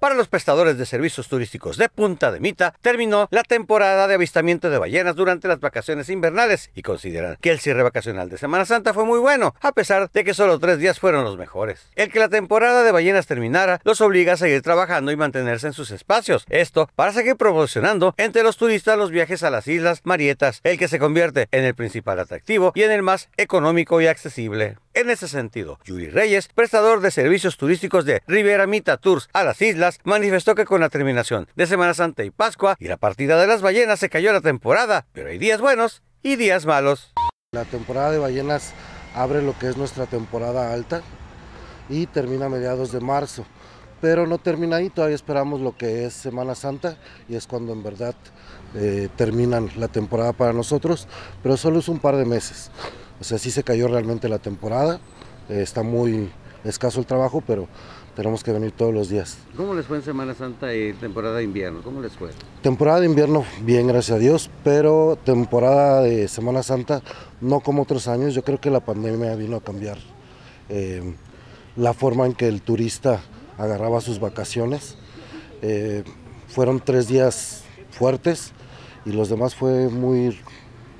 Para los prestadores de servicios turísticos de Punta de Mita, terminó la temporada de avistamiento de ballenas durante las vacaciones invernales y consideran que el cierre vacacional de Semana Santa fue muy bueno, a pesar de que solo tres días fueron los mejores. El que la temporada de ballenas terminara los obliga a seguir trabajando y mantenerse en sus espacios. Esto para seguir promocionando entre los turistas los viajes a las Islas Marietas, el que se convierte en el principal atractivo y en el más económico y accesible en ese sentido. Yuri Reyes, prestador de servicios turísticos de Rivera Mita Tours a las islas, manifestó que con la terminación de Semana Santa y Pascua y la partida de las ballenas se cayó la temporada, pero hay días buenos y días malos. La temporada de ballenas abre lo que es nuestra temporada alta y termina a mediados de marzo. Pero no termina ahí, todavía esperamos lo que es Semana Santa y es cuando en verdad eh, terminan la temporada para nosotros, pero solo es un par de meses. O sea, sí se cayó realmente la temporada, eh, está muy escaso el trabajo, pero tenemos que venir todos los días. ¿Cómo les fue en Semana Santa y temporada de invierno? ¿Cómo les fue? Temporada de invierno, bien, gracias a Dios, pero temporada de Semana Santa, no como otros años, yo creo que la pandemia vino a cambiar eh, la forma en que el turista agarraba sus vacaciones. Eh, fueron tres días fuertes y los demás fue muy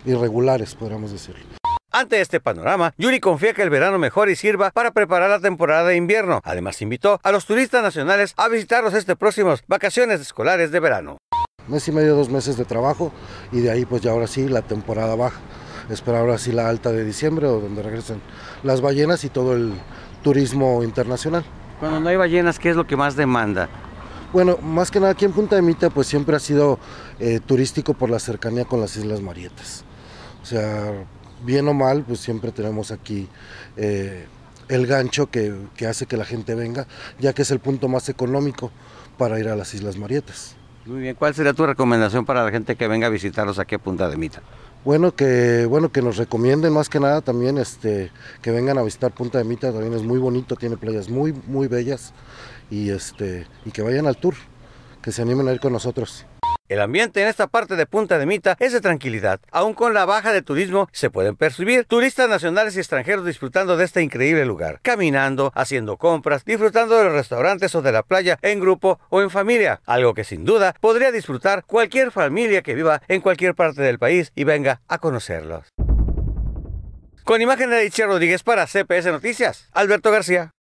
irregulares, podríamos decirlo. Ante este panorama, Yuri confía que el verano mejore y sirva para preparar la temporada de invierno. Además, invitó a los turistas nacionales a visitarlos este próximos vacaciones escolares de verano. Mes y medio, dos meses de trabajo y de ahí pues ya ahora sí la temporada baja. Esperar ahora sí la alta de diciembre o donde regresen las ballenas y todo el turismo internacional. Cuando no hay ballenas, ¿qué es lo que más demanda? Bueno, más que nada aquí en Punta de Mita pues siempre ha sido eh, turístico por la cercanía con las Islas Marietas. O sea, bien o mal, pues siempre tenemos aquí eh, el gancho que, hace que la gente venga, ya que es el punto más económico para ir a las Islas Marietas. Muy bien, ¿cuál sería tu recomendación para la gente que venga a visitarlos aquí a Punta de Mita? Bueno que, bueno, que nos recomienden más que nada también este, que vengan a visitar Punta de Mita, también es muy bonito, tiene playas muy, muy bellas y, este, y que vayan al tour, que se animen a ir con nosotros. El ambiente en esta parte de Punta de Mita es de tranquilidad. aún con la baja de turismo, se pueden percibir turistas nacionales y extranjeros disfrutando de este increíble lugar, caminando, haciendo compras, disfrutando de los restaurantes o de la playa en grupo o en familia, algo que sin duda podría disfrutar cualquier familia que viva en cualquier parte del país y venga a conocerlos. Con imagen de Itziar Rodríguez para CPS Noticias, Alberto García.